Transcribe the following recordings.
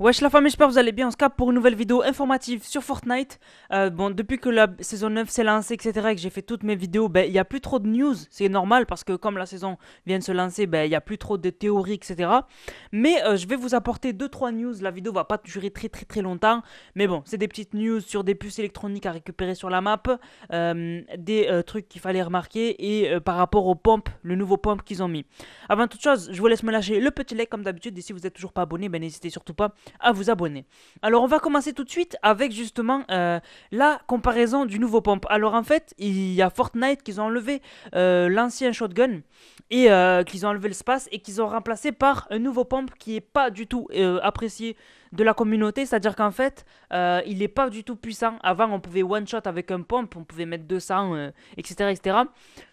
Wesh la famille j'espère que vous allez bien, En ce cas, pour une nouvelle vidéo informative sur Fortnite. Euh, bon, depuis que la saison 9 s'est lancée, etc., et que j'ai fait toutes mes vidéos, ben, il ben, n'y a plus trop de news, c'est normal, parce que comme la saison vient de se lancer, ben, il ben, n'y a plus trop de théories, etc. Mais euh, je vais vous apporter 2-3 news, la vidéo va pas durer très très très longtemps, mais bon, c'est des petites news sur des puces électroniques à récupérer sur la map, euh, des trucs qu'il fallait remarquer, et par rapport aux pompes, le nouveau pompe qu'ils ont mis. Avant toute chose, je vous laisse me lâcher le petit like comme d'habitude, et si vous n'êtes toujours pas abonné, ben, n'hésitez surtout pas à vous abonner. Alors on va commencer tout de suite avec justement euh, la comparaison du nouveau pompe. Alors en fait, il y a Fortnite qu'ils ont enlevé euh, l'ancien shotgun et euh, qu'ils ont enlevé le space et qu'ils ont remplacé par un nouveau pompe qui est pas du tout apprécié de la communauté, c'est-à-dire qu'en fait, euh, il n'est pas du tout puissant. Avant, on pouvait one-shot avec un pompe, on pouvait mettre 200, etc., etc.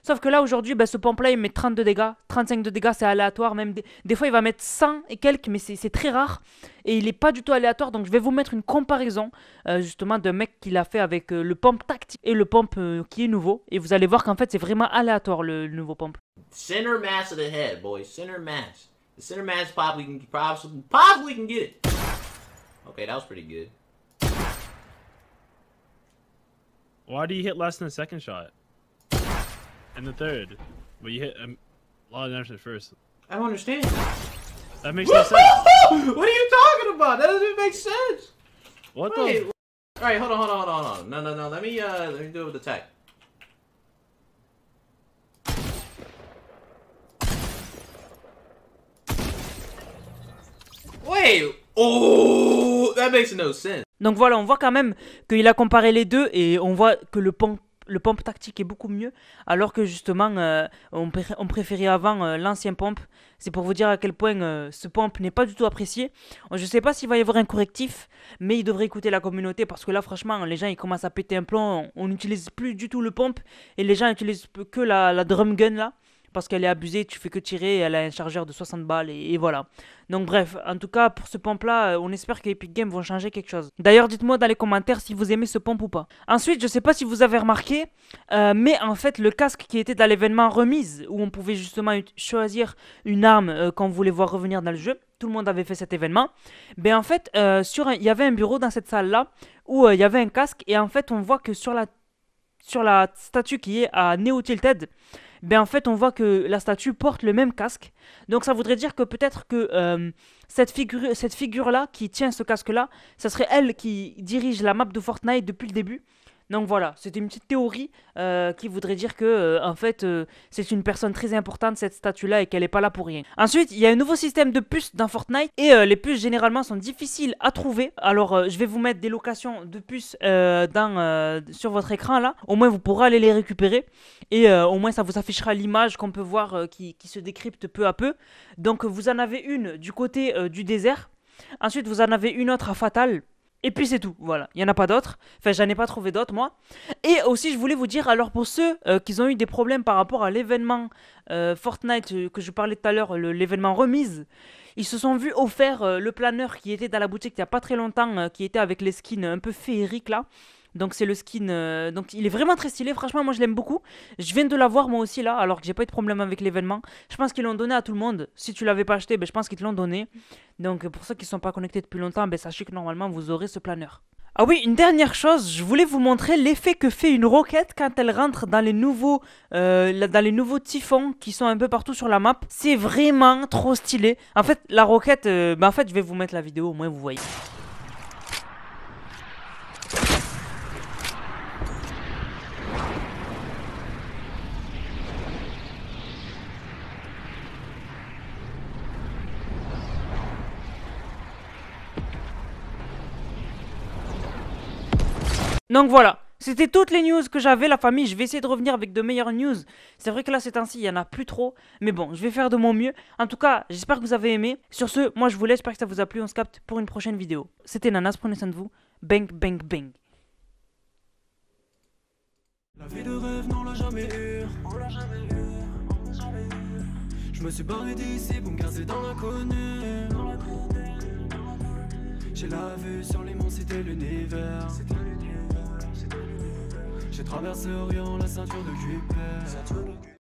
Sauf que là, aujourd'hui, ben, ce pompe-là, il met 32 dégâts, 35 de dégâts, c'est aléatoire. Même des... fois, il va mettre 100 et quelques, mais c'est très rare. Et il n'est pas du tout aléatoire, donc je vais vous mettre une comparaison, euh, justement, d'un mec qui l'a fait avec euh, le pompe tactique et le pompe qui est nouveau. Et vous allez voir qu'en fait, c'est vraiment aléatoire, le, nouveau pompe. Center mass of the head, boy. Center mass. The center mass probably, can get it. Okay, that was pretty good. Why do you hit less than the second shot? And the third? Well, you hit a um, lot of damage at first. I don't understand. That makes no sense. what are you talking about? That doesn't make sense. What Wait, the? All right, hold on, hold on, hold on, hold on. No, no, no. Let me uh, let me do it with the attack. Wait. Oh. Donc voilà, on voit quand même qu'il a comparé les deux et on voit que le le pompe tactique est beaucoup mieux, alors que justement, euh, on, on, préférait avant euh, l'ancien pompe. C'est pour vous dire à quel point euh, ce pompe n'est pas du tout apprécié. Je ne sais pas s'il va y avoir un correctif, mais il devrait écouter la communauté, parce que là, franchement, les gens, ils commencent à péter un plomb. On n'utilise plus du tout le pompe, et les gens utilisent que la drum gun, là parce qu'elle est abusée, tu fais que tirer, elle a un chargeur de 60 balles et, voilà. Donc bref, en tout cas pour ce pompe là, euh, on espère que Epic Games vont changer quelque chose. D'ailleurs dites-moi dans les commentaires si vous aimez ce pompe ou pas. Ensuite, je sais pas si vous avez remarqué, euh, mais en fait le casque qui était dans l'événement remise, où on pouvait justement choisir une arme euh, qu'on voulait voir revenir dans le jeu, tout le monde avait fait cet événement. Ben en fait, sur il y avait un bureau dans cette salle là où il y avait un casque et en fait on voit que sur la sur la statue qui est à Neo Tilted, ben en fait on voit que la statue porte le même casque. Donc ça voudrait dire que peut-être que euh, cette, figure, cette figure-là qui tient ce casque-là, ça serait elle qui dirige la map de Fortnite depuis le début. Donc voilà, c'était une petite théorie euh, qui voudrait dire que, euh, en fait, euh, c'est une personne très importante cette statue-là et qu'elle n'est pas là pour rien. Ensuite, il y a un nouveau système de puces dans Fortnite et les puces généralement sont difficiles à trouver. Alors, je vais vous mettre des locations de puces sur votre écran là. Au moins, vous pourrez aller les récupérer et au moins, ça vous affichera l'image qu'on peut voir qui, qui, se décrypte peu à peu. Donc, vous en avez une du côté du désert. Ensuite, vous en avez une autre à Fatal. Et puis c'est tout, voilà. Il n'y en a pas d'autres. Enfin, j'en ai pas trouvé d'autres, moi. Et aussi, je voulais vous dire, alors pour ceux euh, qui ont eu des problèmes par rapport à l'événement euh, Fortnite euh, que je parlais tout à l'heure, l'événement remise, ils se sont vus offert le planeur qui était dans la boutique il n'y a pas très longtemps, qui était avec les skins un peu féeriques là. Donc c'est le skin. Euh, donc il est vraiment très stylé. Franchement, moi je l'aime beaucoup. Je viens de l'avoir moi aussi là, alors que j'ai pas eu de problème avec l'événement. Je pense qu'ils l'ont donné à tout le monde. Si tu l'avais pas acheté, ben, je pense qu'ils te l'ont donné. Donc pour ceux qui sont pas connectés depuis longtemps, ben, sachez que normalement vous aurez ce planeur. Ah oui, une dernière chose, je voulais vous montrer l'effet que fait une roquette quand elle rentre dans les nouveaux, euh, dans les nouveaux typhons qui sont un peu partout sur la map. C'est vraiment trop stylé. En fait, la roquette, euh, ben, en fait, je vais vous mettre la vidéo, au moins vous voyez. Donc voilà, c'était toutes les news que j'avais, la famille. Je vais essayer de revenir avec de meilleures news. C'est vrai que là, c'est ainsi, il n'y en a plus trop. Mais bon, je vais faire de mon mieux. En tout cas, j'espère que vous avez aimé. Sur ce, moi, je vous laisse. J'espère que ça vous a plu. On se capte pour une prochaine vidéo. C'était Nanas. Prenez soin de vous. Bang, bang, bang. Je me suis j'ai traversé l'Orient, la ceinture de Jupiter.